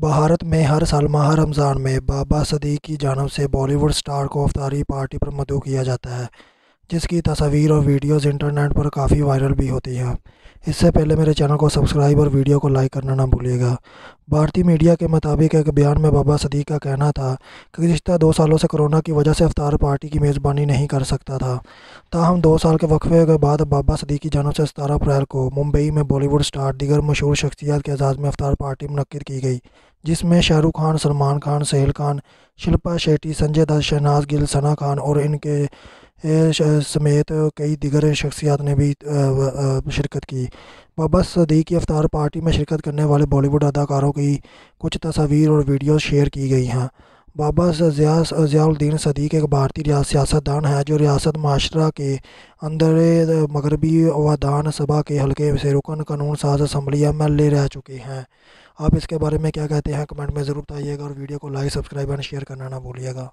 भारत में हर साल माह रमज़ान में बाबा सदीक़ की जानब से बॉलीवुड स्टार को अफ्तारी पार्टी पर मदू किया जाता है जिसकी तस्वीर और वीडियोस इंटरनेट पर काफ़ी वायरल भी होती हैं इससे पहले मेरे चैनल को सब्सक्राइब और वीडियो को लाइक करना ना भूलिएगा भारतीय मीडिया के मुताबिक एक बयान में बाबा सदीक का कहना था कि रिश्ता दो सालों से कोरोना की वजह से अफ्तार पार्टी की मेज़बानी नहीं कर सकता था ताहम दो साल के वक्फे के बाद बाबा सदीक की जानव से सतारह अप्रैल को मुंबई में बॉलीवुड स्टार दिगर मशहूर शख्सियात के एजाज़ में अफ्तार पार्टी मनद की गई जिसमें शाहरुख खान सलमान खान सहेल खान शिल्पा शेट्टी संजय दत्त शहनाज गिल सना खान और इनके समेत कई दिगर शख्सियात ने भी शिरकत की बाबा सदी की अफ्तार पार्टी में शिरकत करने वाले बॉलीवुड अदाकारों की कुछ तस्वीर और वीडियो शेयर की गई हैं बाबा जिया जियाउद्दीन सदीक एक भारतीय सियासतदान है जो रियासत माशरा के अंदर मगरबी वान सभा के हल्के से रुकन कानून साज असम्बली एम एल ए रह चुके हैं आप इसके बारे में क्या कहते हैं कमेंट में ज़रूर बताइएगा और वीडियो को लाइक सब्सक्राइब एंड शेयर करना ना भूलिएगा